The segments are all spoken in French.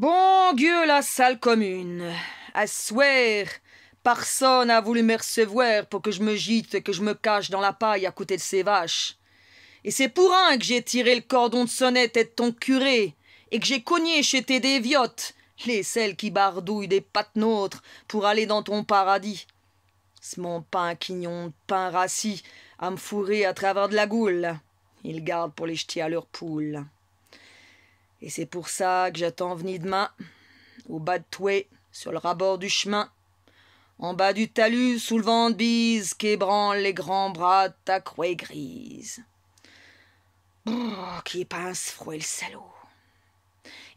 Bon Dieu, la salle commune. À swear, personne n'a voulu me recevoir pour que je me gîte et que je me cache dans la paille à côté de ces vaches. Et c'est pour un que j'ai tiré le cordon de sonnette et de ton curé, et que j'ai cogné chez tes déviotes, les celles qui bardouillent des pattes nôtres pour aller dans ton paradis. C'est mon pain quignon de pain rassis à me fourrer à travers de la goule. Ils gardent pour les jeter à leur poule. » Et c'est pour ça que j'attends venir demain, au bas de Toué, sur le rabord du chemin, en bas du talus, sous le vent de bise, qu'ébranle les grands bras ta croix grise. qui pince froid le salaud.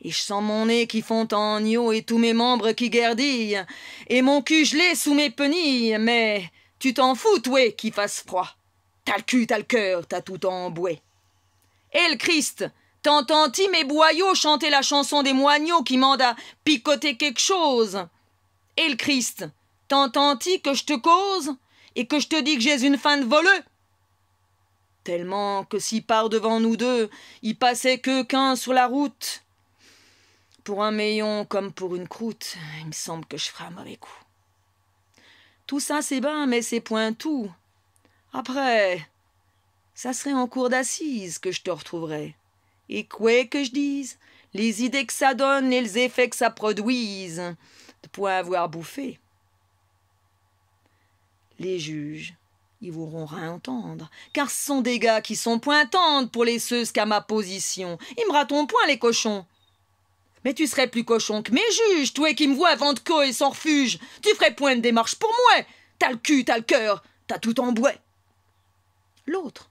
Et je sens mon nez qui font en et tous mes membres qui guerdillent, et mon cul gelé sous mes penilles, mais tu t'en fous, toué, qui fasse froid. T'as le cul, t'as le cœur, t'as tout emboué. Et le Christ, T'entends-tu mes boyaux chanter la chanson des moignons qui mandent à picoter quelque chose Et le Christ T'entends-tu que je te cause et que je te dis que j'ai une fin de voleux Tellement que si par devant nous deux, il passait que qu'un sur la route. Pour un méon comme pour une croûte, il me semble que je ferais un mauvais coup. Tout ça c'est bien, mais c'est point tout. Après, ça serait en cours d'assises que je te retrouverais. Et quoi que je dise, les idées que ça donne et les effets que ça produise, de point avoir bouffé. Les juges, ils voudront rien entendre, car ce sont des gars qui sont point tendres pour les qu'à ma position. Ils me ratons point, les cochons. Mais tu serais plus cochon que mes juges, toi qui me vois avant de co et sans refuge. Tu ferais point de démarche pour moi. T'as le cul, t'as le cœur, t'as tout en bois. L'autre,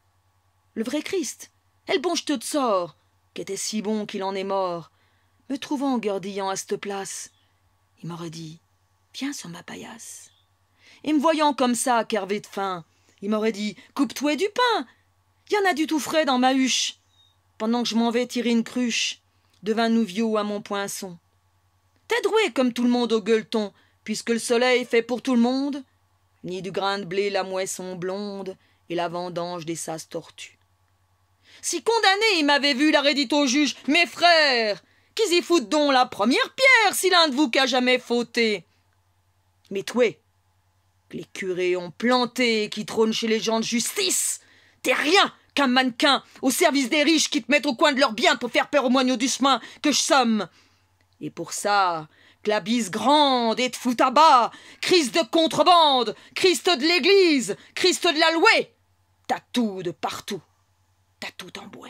le vrai Christ, elle bon je te sors était si bon qu'il en est mort, me trouvant gardillant à cette place. Il m'aurait dit Viens sur ma paillasse. Et me voyant comme ça, carvé de faim, il m'aurait dit Coupe-toi du pain Y en a du tout frais dans ma huche Pendant que je m'en vais tirer une cruche, vin vieux à mon poinçon. T'es droué comme tout le monde au gueuleton, puisque le soleil fait pour tout le monde, ni du grain de blé la moisson blonde et la vendange des sasses tortues. Si condamné il m'avait vu, l'arrêt dit au juge Mes frères, qu'ils y foutent donc la première pierre si l'un de vous qu'a jamais fauté. Mais toi, que les curés ont planté qui trônent chez les gens de justice, t'es rien qu'un mannequin au service des riches qui te mettent au coin de leurs biens pour faire peur aux moignons du chemin que je somme. Et pour ça, que la bise grande et te fout à bas, Christ de contrebande, Christ de l'Église, Christ de la louée, t'as tout de partout t'as tout en bois.